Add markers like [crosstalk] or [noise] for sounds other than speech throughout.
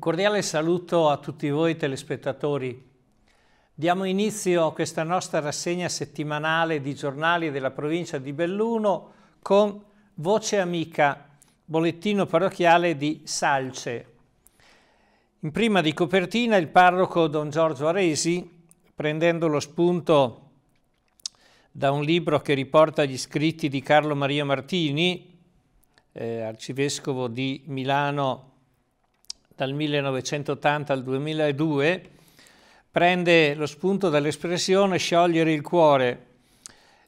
cordiale saluto a tutti voi telespettatori. Diamo inizio a questa nostra rassegna settimanale di giornali della provincia di Belluno con Voce Amica, bollettino parrocchiale di Salce. In prima di copertina il parroco Don Giorgio Aresi, prendendo lo spunto da un libro che riporta gli scritti di Carlo Maria Martini, eh, arcivescovo di Milano dal 1980 al 2002, prende lo spunto dall'espressione sciogliere il cuore.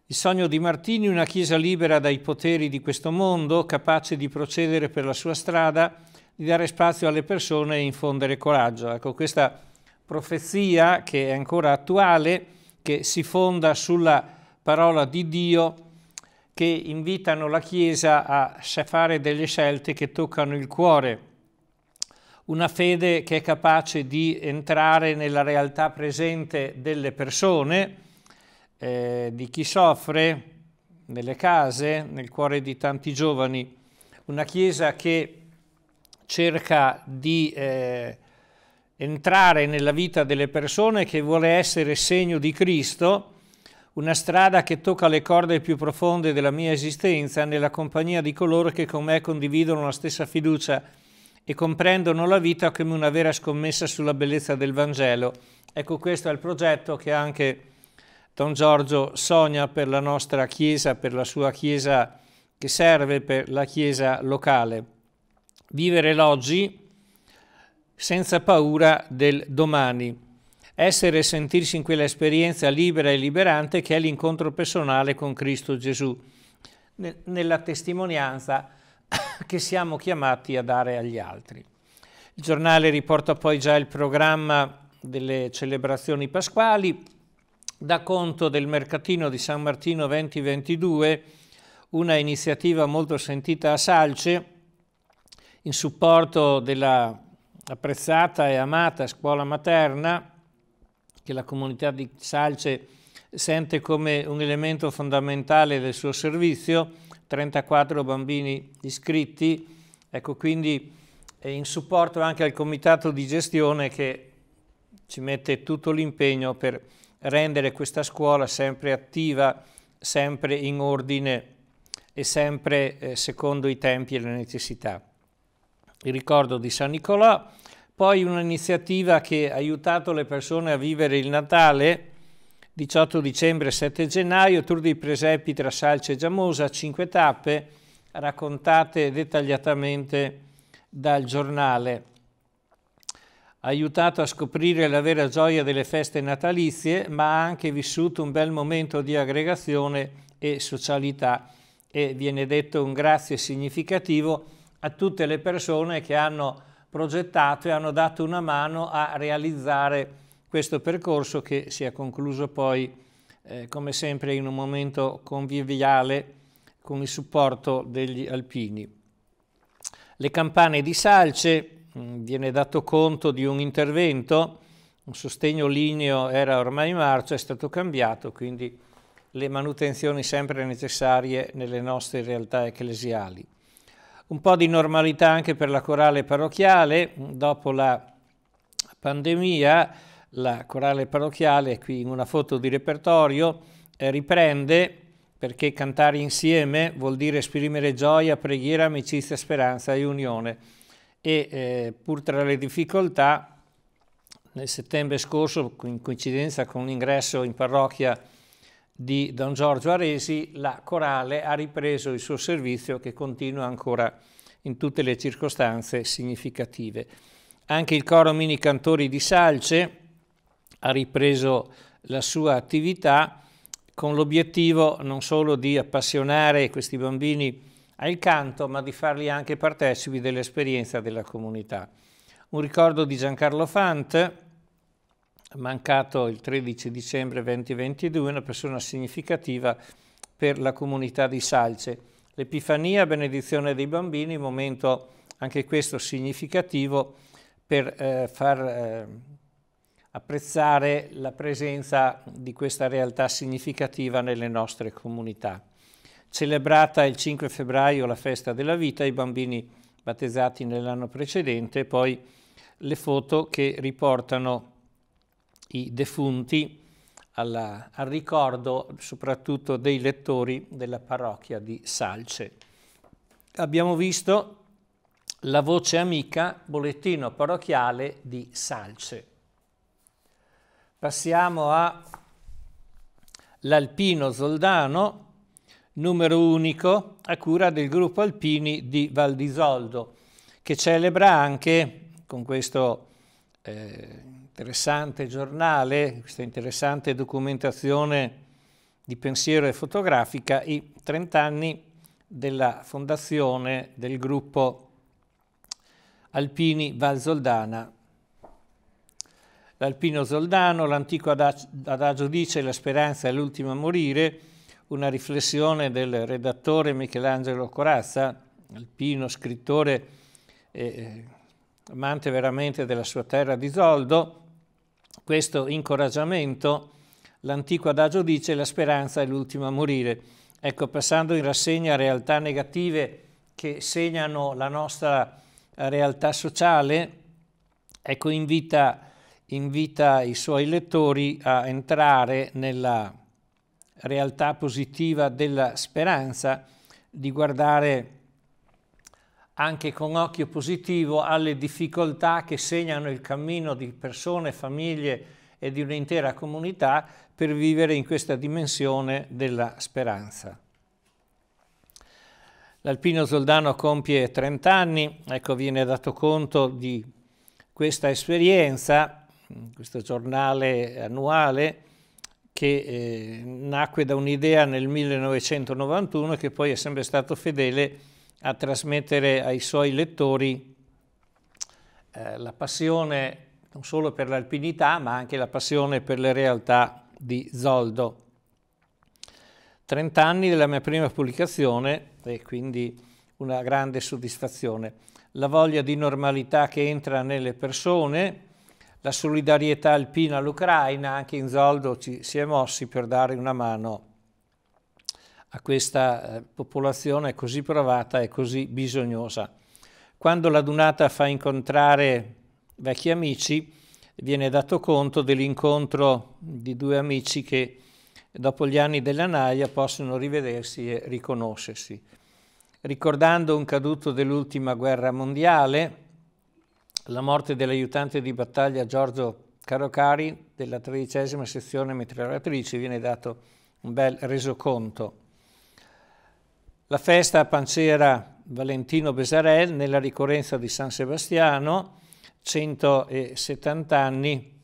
Il sogno di Martini, una chiesa libera dai poteri di questo mondo, capace di procedere per la sua strada, di dare spazio alle persone e infondere coraggio. Ecco, questa profezia che è ancora attuale, che si fonda sulla parola di Dio, che invitano la Chiesa a fare delle scelte che toccano il cuore una fede che è capace di entrare nella realtà presente delle persone, eh, di chi soffre, nelle case, nel cuore di tanti giovani, una Chiesa che cerca di eh, entrare nella vita delle persone, che vuole essere segno di Cristo, una strada che tocca le corde più profonde della mia esistenza nella compagnia di coloro che con me condividono la stessa fiducia e comprendono la vita come una vera scommessa sulla bellezza del Vangelo. Ecco, questo è il progetto che anche Don Giorgio sogna per la nostra Chiesa, per la sua Chiesa che serve per la Chiesa locale. Vivere l'oggi senza paura del domani. Essere e sentirsi in quell'esperienza libera e liberante che è l'incontro personale con Cristo Gesù. Nella testimonianza [coughs] che siamo chiamati a dare agli altri. Il giornale riporta poi già il programma delle celebrazioni pasquali, da conto del mercatino di San Martino 2022, una iniziativa molto sentita a Salce, in supporto della apprezzata e amata scuola materna, che la comunità di Salce sente come un elemento fondamentale del suo servizio, 34 bambini iscritti, ecco quindi in supporto anche al comitato di gestione che ci mette tutto l'impegno per rendere questa scuola sempre attiva, sempre in ordine e sempre eh, secondo i tempi e le necessità. Il ricordo di San Nicolò, poi un'iniziativa che ha aiutato le persone a vivere il Natale, 18 dicembre 7 gennaio, tour dei presepi tra Salce e Giamosa, 5 tappe raccontate dettagliatamente dal giornale. Aiutato a scoprire la vera gioia delle feste natalizie, ma ha anche vissuto un bel momento di aggregazione e socialità e viene detto un grazie significativo a tutte le persone che hanno progettato e hanno dato una mano a realizzare questo percorso che si è concluso poi, eh, come sempre, in un momento conviviale con il supporto degli alpini. Le campane di Salce, mh, mm, viene dato conto di un intervento, un sostegno ligneo era ormai in marcia, è stato cambiato, quindi le manutenzioni sempre necessarie nelle nostre realtà ecclesiali. Un po' di normalità anche per la corale parrocchiale, dopo la pandemia la corale parrocchiale, qui in una foto di repertorio, eh, riprende perché cantare insieme vuol dire esprimere gioia, preghiera, amicizia, speranza e unione. E eh, pur tra le difficoltà, nel settembre scorso, in coincidenza con l'ingresso in parrocchia di Don Giorgio Aresi, la corale ha ripreso il suo servizio che continua ancora in tutte le circostanze significative. Anche il coro mini cantori di Salce, ha ripreso la sua attività con l'obiettivo non solo di appassionare questi bambini al canto, ma di farli anche partecipi dell'esperienza della comunità. Un ricordo di Giancarlo Fant, mancato il 13 dicembre 2022, una persona significativa per la comunità di Salce. L'Epifania, benedizione dei bambini, momento anche questo significativo per eh, far eh, apprezzare la presenza di questa realtà significativa nelle nostre comunità. Celebrata il 5 febbraio la festa della vita, i bambini battezzati nell'anno precedente, poi le foto che riportano i defunti alla, al ricordo soprattutto dei lettori della parrocchia di Salce. Abbiamo visto la voce amica, bollettino parrocchiale di Salce. Passiamo all'Alpino Soldano, numero unico, a cura del gruppo Alpini di Val d'Isoldo, che celebra anche con questo eh, interessante giornale, questa interessante documentazione di pensiero e fotografica, i 30 anni della fondazione del gruppo Alpini Valsoldana L'alpino Zoldano, l'antico adagio dice la speranza è l'ultima a morire, una riflessione del redattore Michelangelo Corazza, alpino, scrittore, eh, amante veramente della sua terra di Zoldo, questo incoraggiamento, l'antico adagio dice la speranza è l'ultima a morire. Ecco, passando in rassegna realtà negative che segnano la nostra realtà sociale, ecco, invita invita i suoi lettori a entrare nella realtà positiva della speranza, di guardare anche con occhio positivo alle difficoltà che segnano il cammino di persone, famiglie e di un'intera comunità per vivere in questa dimensione della speranza. L'alpino Zoldano compie 30 anni, ecco viene dato conto di questa esperienza questo giornale annuale che eh, nacque da un'idea nel 1991 e che poi è sempre stato fedele a trasmettere ai suoi lettori eh, la passione non solo per l'alpinità ma anche la passione per le realtà di Zoldo. 30 anni della mia prima pubblicazione e quindi una grande soddisfazione. La voglia di normalità che entra nelle persone, la solidarietà alpina all'Ucraina, anche in Zoldo ci, si è mossi per dare una mano a questa eh, popolazione così provata e così bisognosa. Quando la Dunata fa incontrare vecchi amici, viene dato conto dell'incontro di due amici che dopo gli anni della naia possono rivedersi e riconoscersi. Ricordando un caduto dell'ultima guerra mondiale, la morte dell'aiutante di battaglia Giorgio Carocari della tredicesima sezione meteorolatrice viene dato un bel resoconto. La festa a Pancera Valentino Besarel nella ricorrenza di San Sebastiano, 170 anni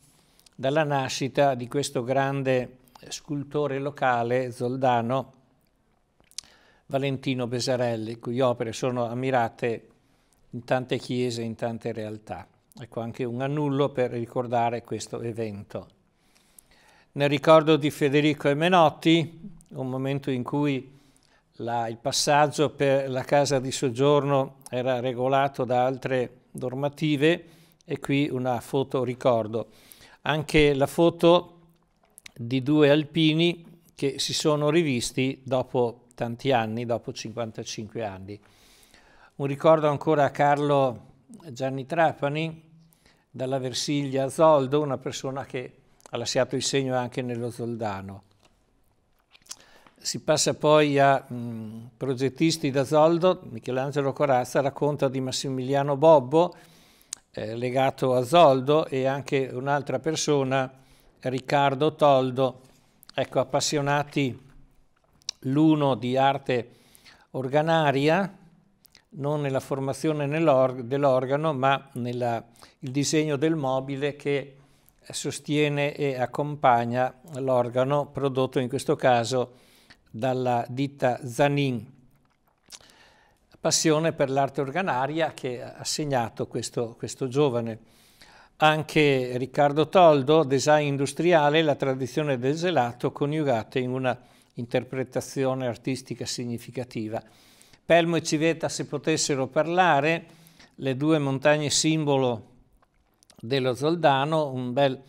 dalla nascita di questo grande scultore locale zoldano Valentino Besarelli, cui opere sono ammirate in tante chiese, in tante realtà. Ecco anche un annullo per ricordare questo evento. Nel ricordo di Federico e Menotti, un momento in cui la, il passaggio per la casa di soggiorno era regolato da altre normative, e qui una foto ricordo. Anche la foto di due alpini che si sono rivisti dopo tanti anni, dopo 55 anni. Un ricordo ancora a Carlo Gianni Trapani, dalla Versiglia a Zoldo, una persona che ha lasciato il segno anche nello Zoldano. Si passa poi a mh, mm, progettisti da Zoldo, Michelangelo Corazza racconta di Massimiliano Bobbo, eh, legato a Zoldo, e anche un'altra persona, Riccardo Toldo, ecco, appassionati l'uno di arte organaria, non nella formazione dell'organo, ma nel disegno del mobile che sostiene e accompagna l'organo prodotto in questo caso dalla ditta Zanin. Passione per l'arte organaria che ha segnato questo, questo giovane. Anche Riccardo Toldo, design industriale, la tradizione del gelato coniugate in una interpretazione artistica significativa. Pelmo e Civetta se potessero parlare, le due montagne simbolo dello Zoldano, un bel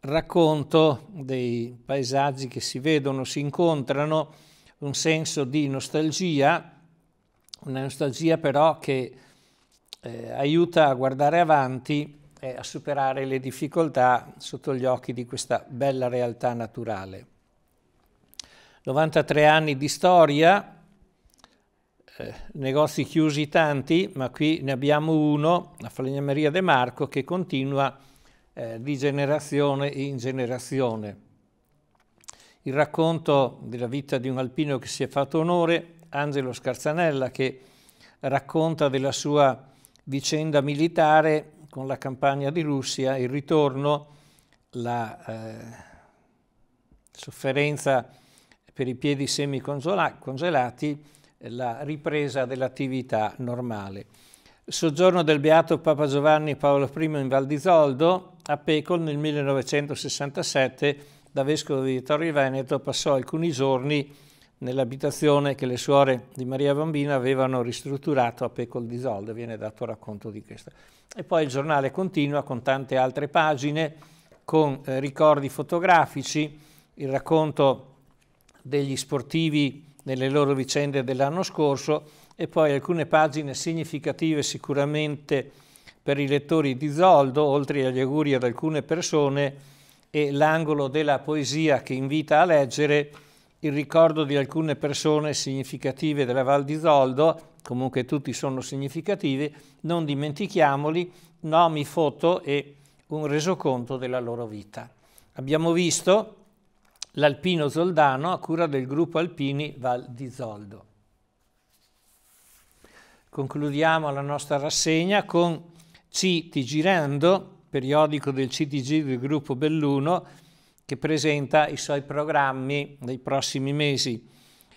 racconto dei paesaggi che si vedono, si incontrano, un senso di nostalgia, una nostalgia però che eh, aiuta a guardare avanti e a superare le difficoltà sotto gli occhi di questa bella realtà naturale. 93 anni di storia, eh, negozi chiusi tanti, ma qui ne abbiamo uno, la Falegnameria De Marco, che continua eh, di generazione in generazione. Il racconto della vita di un alpino che si è fatto onore, Angelo Scarzanella, che racconta della sua vicenda militare con la campagna di Russia, il ritorno, la eh, sofferenza per i piedi semicongelati, la ripresa dell'attività normale. Soggiorno del Beato Papa Giovanni Paolo I in Val di Zoldo, a Pecol nel 1967, da vescovo di Torri Veneto passò alcuni giorni nell'abitazione che le suore di Maria Bambina avevano ristrutturato a Pecol di Zoldo, viene dato racconto di questo. E poi il giornale continua con tante altre pagine, con eh, ricordi fotografici, il racconto degli sportivi nelle loro vicende dell'anno scorso e poi alcune pagine significative sicuramente per i lettori di Zoldo, oltre agli auguri ad alcune persone, e l'angolo della poesia che invita a leggere il ricordo di alcune persone significative della Val di Zoldo, comunque tutti sono significativi, non dimentichiamoli, nomi, foto e un resoconto della loro vita. Abbiamo visto l'Alpino Soldano a cura del gruppo Alpini Val di Zoldo. Concludiamo la nostra rassegna con CT Girando, periodico del CTG del gruppo Belluno, che presenta i suoi programmi nei prossimi mesi.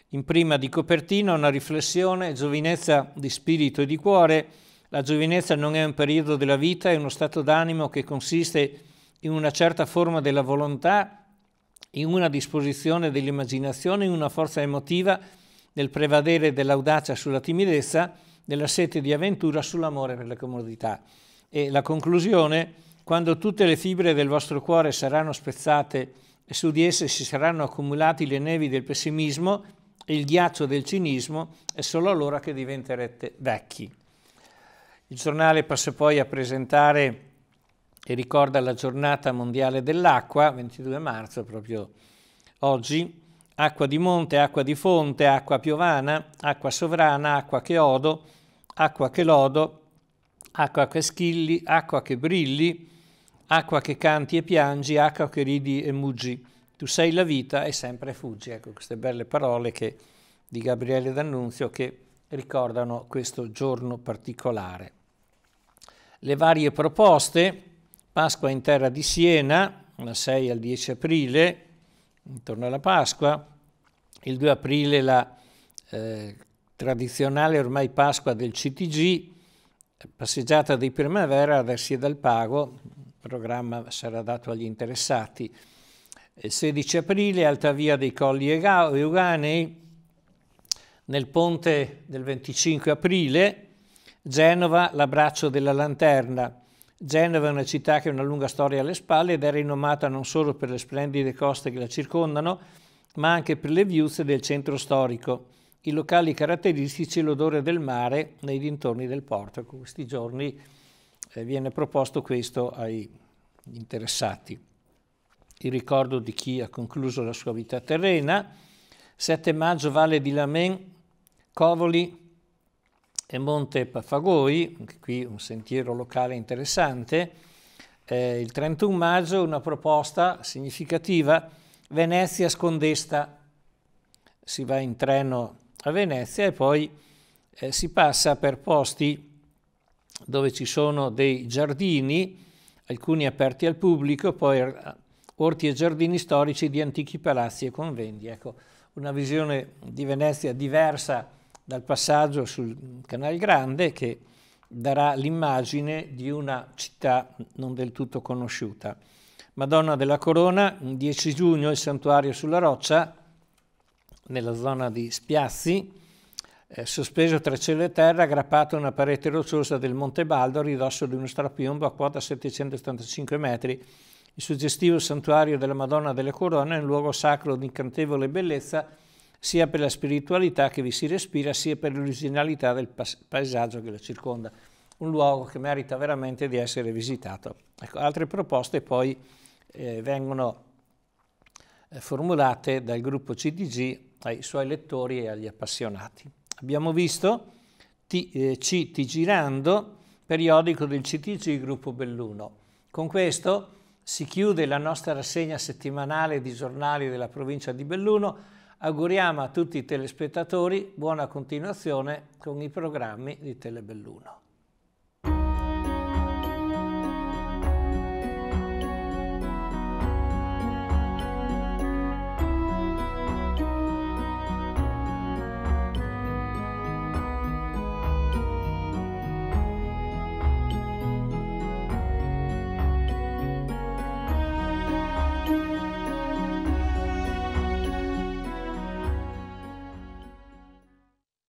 In prima di copertina una riflessione, giovinezza di spirito e di cuore. La giovinezza non è un periodo della vita, è uno stato d'animo che consiste in una certa forma della volontà in una disposizione dell'immaginazione, in una forza emotiva, nel prevalere dell'audacia sulla timidezza, della sete di avventura sull'amore per le comodità. E la conclusione, quando tutte le fibre del vostro cuore saranno spezzate e su di esse si saranno accumulati le nevi del pessimismo e il ghiaccio del cinismo, è solo allora che diventerete vecchi. Il giornale passa poi a presentare che ricorda la giornata mondiale dell'acqua, 22 marzo proprio oggi, acqua di monte, acqua di fonte, acqua piovana, acqua sovrana, acqua che odo, acqua che lodo, acqua che schilli, acqua che brilli, acqua che canti e piangi, acqua che ridi e muggi. Tu sei la vita e sempre fuggi. Ecco queste belle parole che, di Gabriele D'Annunzio che ricordano questo giorno particolare. Le varie proposte Pasqua in terra di Siena, dal 6 al 10 aprile, intorno alla Pasqua, il 2 aprile la eh, tradizionale ormai Pasqua del CTG, passeggiata di primavera versi del Pago, il programma sarà dato agli interessati. Il 16 aprile, Alta Via dei Colli Euganei, nel ponte del 25 aprile, Genova, l'abbraccio della lanterna. Genova è una città che ha una lunga storia alle spalle ed è rinomata non solo per le splendide coste che la circondano, ma anche per le viuzze del centro storico, i locali caratteristici e l'odore del mare nei dintorni del porto. Ecco, questi giorni eh, viene proposto questo agli interessati. Il ricordo di chi ha concluso la sua vita terrena, 7 maggio Valle di Lamen, Covoli, e Monte Pafagoi, anche qui un sentiero locale interessante, eh, il 31 maggio una proposta significativa, Venezia Scondesta, si va in treno a Venezia e poi eh, si passa per posti dove ci sono dei giardini, alcuni aperti al pubblico, poi orti e giardini storici di antichi palazzi e conventi. Ecco, una visione di Venezia diversa dal passaggio sul Canal Grande che darà l'immagine di una città non del tutto conosciuta. Madonna della Corona, 10 giugno, il santuario sulla roccia, nella zona di Spiazzi, eh, sospeso tra cielo e terra, aggrappato a una parete rocciosa del Monte Baldo, ridosso di uno strapiombo a quota 775 metri. Il suggestivo santuario della Madonna delle Corona è un luogo sacro di incantevole bellezza, sia per la spiritualità che vi si respira, sia per l'originalità del paesaggio che lo circonda. Un luogo che merita veramente di essere visitato. Ecco, altre proposte poi eh, vengono eh, formulate dal gruppo CDG ai suoi lettori e agli appassionati. Abbiamo visto ti, eh, CT Girando, periodico del CTG Gruppo Belluno. Con questo si chiude la nostra rassegna settimanale di giornali della provincia di Belluno Auguriamo a tutti i telespettatori buona continuazione con i programmi di Telebelluno.